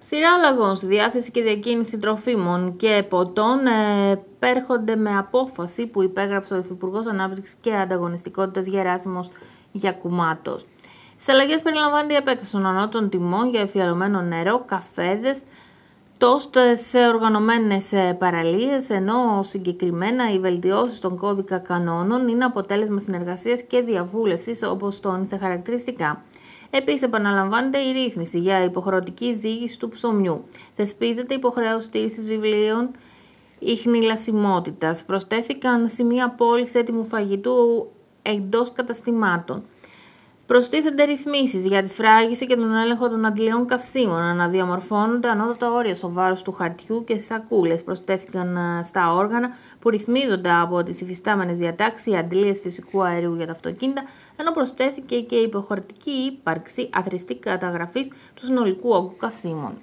Σειρά αλλαγών στη διάθεση και διακίνηση τροφίμων και ποτών ε, πέρχονται με απόφαση που υπέγραψε ο Υφυπουργός Ανάπτυξης και Ανταγωνιστικότητας Γεράσιμος Γιακουμάτος. Στις αλλαγές περιλαμβάνεται η επέκταση των ανώτων τιμών για εφιαλωμένο νερό, καφέδες, τόστε σε οργανωμένες ε, παραλίες, ενώ συγκεκριμένα οι βελτιώσεις των κώδικα κανόνων είναι αποτέλεσμα συνεργασίας και διαβούλευσης όπως τόνισε χαρακτηριστικά. Επίσης επαναλαμβάνεται η ρύθμιση για υποχρεωτική ζήγηση του ψωμιού. Θεσπίζεται υποχρέωση τήρησης βιβλίων λασιμότητας. Προστέθηκαν σημεία πώληση έτοιμου φαγητού εντός καταστημάτων. Προστίθενται ρυθμίσεις για τη σφράγιση και τον έλεγχο των αντιλιών καυσίμων. Αναδιαμορφώνονται ανώτατα όρια στο βάρος του χαρτιού και στις σακούλες. Προσθέθηκαν ε, στα όργανα που ρυθμίζονται από τις υφιστάμενες διατάξεις οι αντιλίε φυσικού αερίου για τα αυτοκίνητα, ενώ προσθέθηκε και η υποχρεωτική ύπαρξη αθρηστή καταγραφής του συνολικού όγκου καυσίμων.